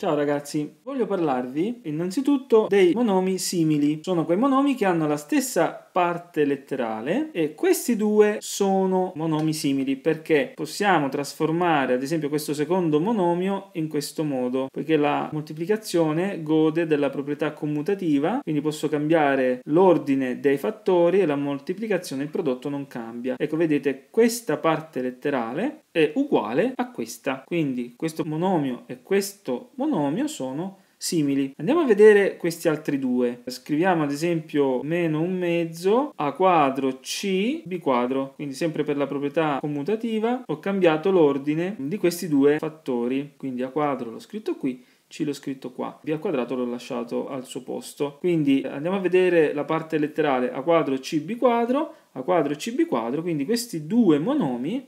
Ciao ragazzi, voglio parlarvi innanzitutto dei monomi simili. Sono quei monomi che hanno la stessa parte letterale e questi due sono monomi simili perché possiamo trasformare ad esempio questo secondo monomio in questo modo poiché la moltiplicazione gode della proprietà commutativa quindi posso cambiare l'ordine dei fattori e la moltiplicazione il prodotto non cambia ecco vedete questa parte letterale è uguale a questa quindi questo monomio e questo monomio sono simili. Andiamo a vedere questi altri due. Scriviamo ad esempio meno un mezzo a quadro c b quadro, quindi sempre per la proprietà commutativa ho cambiato l'ordine di questi due fattori, quindi a quadro l'ho scritto qui c l'ho scritto qua, b al quadrato l'ho lasciato al suo posto. Quindi andiamo a vedere la parte letterale a quadro cb quadro, a quadro cb quadro, quindi questi due monomi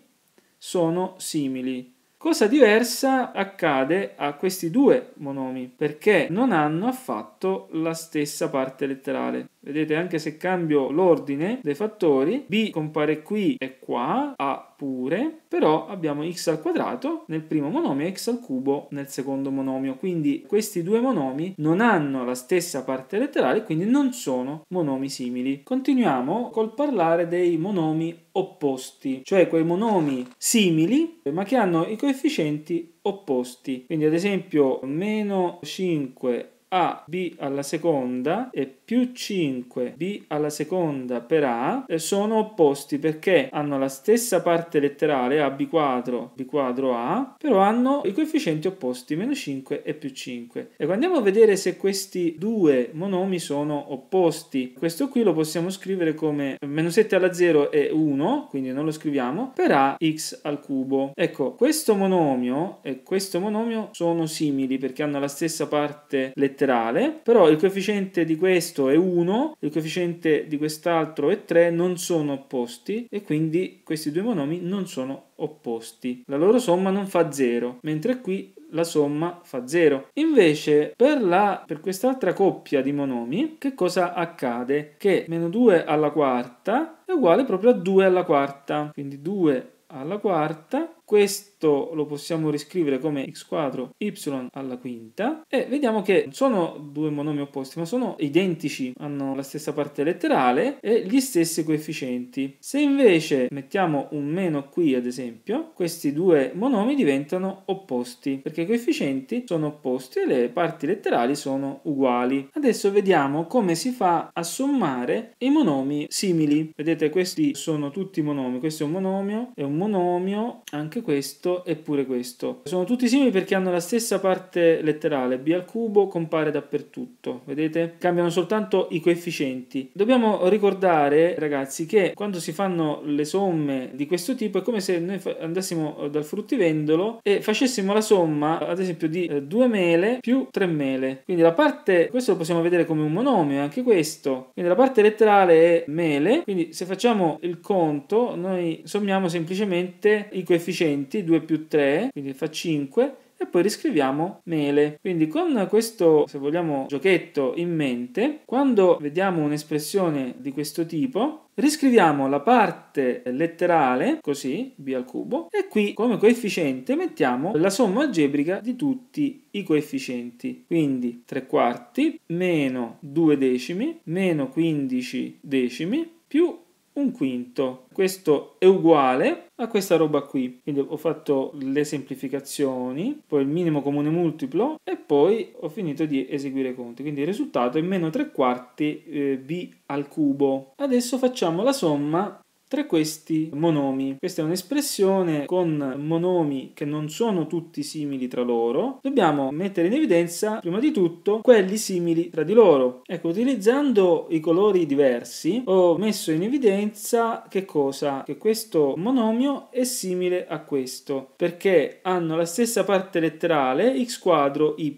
sono simili. Cosa diversa accade a questi due monomi perché non hanno affatto la stessa parte letterale. Vedete anche se cambio l'ordine dei fattori, B compare qui e qua, A pure, però abbiamo x al quadrato nel primo monomio e x al cubo nel secondo monomio. Quindi questi due monomi non hanno la stessa parte letterale, quindi non sono monomi simili. Continuiamo col parlare dei monomi opposti, cioè quei monomi simili ma che hanno i coefficienti opposti. Quindi ad esempio meno 5 AB alla seconda e più 5B alla seconda per A sono opposti perché hanno la stessa parte letterale AB quadro B quadro A, però hanno i coefficienti opposti meno 5 e più 5. E ecco, andiamo a vedere se questi due monomi sono opposti. Questo qui lo possiamo scrivere come meno 7 alla 0 è 1, quindi non lo scriviamo, per AX al cubo. Ecco, questo monomio e questo monomio sono simili perché hanno la stessa parte letterale letterale, però il coefficiente di questo è 1, il coefficiente di quest'altro è 3, non sono opposti e quindi questi due monomi non sono opposti. La loro somma non fa 0, mentre qui la somma fa 0. Invece per, la, per quest'altra coppia di monomi, che cosa accade? Che meno 2 alla quarta è uguale proprio a 2 alla quarta, quindi 2 alla quarta, questo questo lo possiamo riscrivere come x quadro y alla quinta e vediamo che non sono due monomi opposti ma sono identici, hanno la stessa parte letterale e gli stessi coefficienti. Se invece mettiamo un meno qui ad esempio, questi due monomi diventano opposti perché i coefficienti sono opposti e le parti letterali sono uguali. Adesso vediamo come si fa a sommare i monomi simili. Vedete questi sono tutti monomi, questo è un monomio, è un monomio, anche questo questo e pure questo. Sono tutti simili perché hanno la stessa parte letterale, b al cubo compare dappertutto, vedete? Cambiano soltanto i coefficienti. Dobbiamo ricordare, ragazzi, che quando si fanno le somme di questo tipo è come se noi andassimo dal fruttivendolo e facessimo la somma, ad esempio, di eh, due mele più tre mele. Quindi la parte, questo lo possiamo vedere come un monomio, anche questo. Quindi la parte letterale è mele, quindi se facciamo il conto noi sommiamo semplicemente i coefficienti 2 più 3, quindi fa 5 e poi riscriviamo mele. Quindi con questo, se vogliamo, giochetto in mente, quando vediamo un'espressione di questo tipo, riscriviamo la parte letterale, così, b al cubo, e qui come coefficiente mettiamo la somma algebrica di tutti i coefficienti. Quindi 3 quarti meno 2 decimi meno 15 decimi più un quinto. Questo è uguale a questa roba qui. Quindi ho fatto le semplificazioni, poi il minimo comune multiplo e poi ho finito di eseguire i conti. Quindi il risultato è meno 3 quarti eh, b al cubo. Adesso facciamo la somma tra questi monomi. Questa è un'espressione con monomi che non sono tutti simili tra loro. Dobbiamo mettere in evidenza prima di tutto quelli simili tra di loro. Ecco, utilizzando i colori diversi ho messo in evidenza che cosa? Che questo monomio è simile a questo perché hanno la stessa parte letterale x quadro y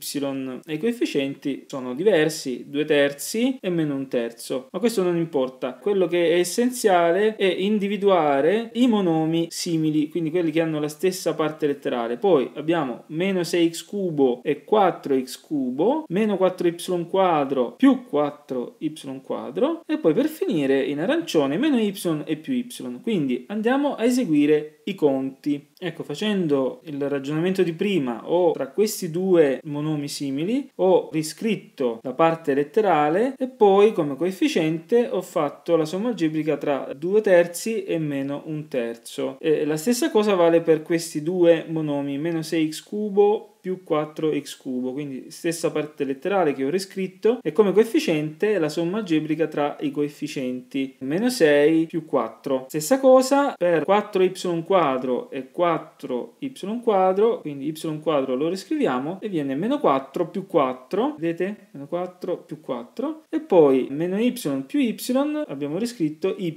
e i coefficienti sono diversi, 2 terzi e meno un terzo. Ma questo non importa, quello che è essenziale è individuare i monomi simili, quindi quelli che hanno la stessa parte letterale. Poi abbiamo meno 6x cubo e 4x cubo, meno 4y quadro più 4y quadro e poi per finire in arancione meno y e più y. Quindi andiamo a eseguire i conti. Ecco, facendo il ragionamento di prima, ho tra questi due monomi simili, ho riscritto la parte letterale e poi come coefficiente ho fatto la somma algebrica tra 2 terzi e meno 1 terzo. E la stessa cosa vale per questi due monomi, meno 6x cubo più 4x cubo, quindi stessa parte letterale che ho riscritto, e come coefficiente la somma algebrica tra i coefficienti meno 6 più 4. Stessa cosa per 4y quadro e 4y quadro, quindi y quadro lo riscriviamo e viene meno 4 più 4, vedete? Meno 4 più 4, e poi meno y più y abbiamo riscritto y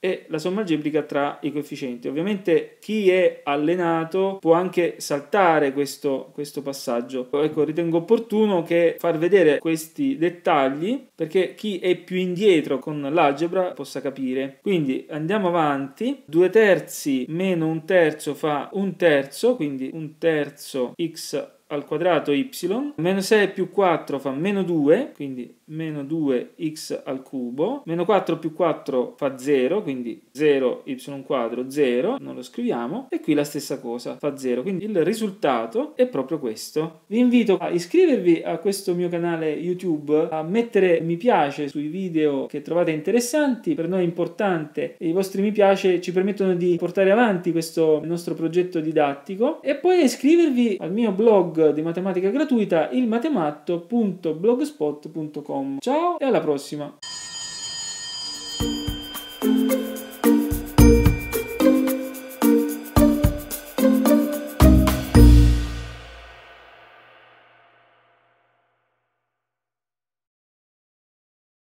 e la somma algebrica tra i coefficienti. Ovviamente chi è allenato può anche saltare questo questo, passaggio. Ecco, ritengo opportuno che far vedere questi dettagli perché chi è più indietro con l'algebra possa capire. Quindi andiamo avanti, 2 terzi meno un terzo fa un terzo, quindi un terzo x al quadrato y, meno 6 più 4 fa meno 2, quindi meno 2x al cubo, meno 4 più 4 fa 0, quindi 0y quadro 0, non lo scriviamo, e qui la stessa cosa, fa 0, quindi il risultato è proprio questo. Vi invito a iscrivervi a questo mio canale YouTube, a mettere mi piace sui video che trovate interessanti, per noi è importante, i vostri mi piace ci permettono di portare avanti questo nostro progetto didattico, e poi a iscrivervi al mio blog blog di matematica gratuita ilmatemato.blogspot.com. Ciao e alla prossima!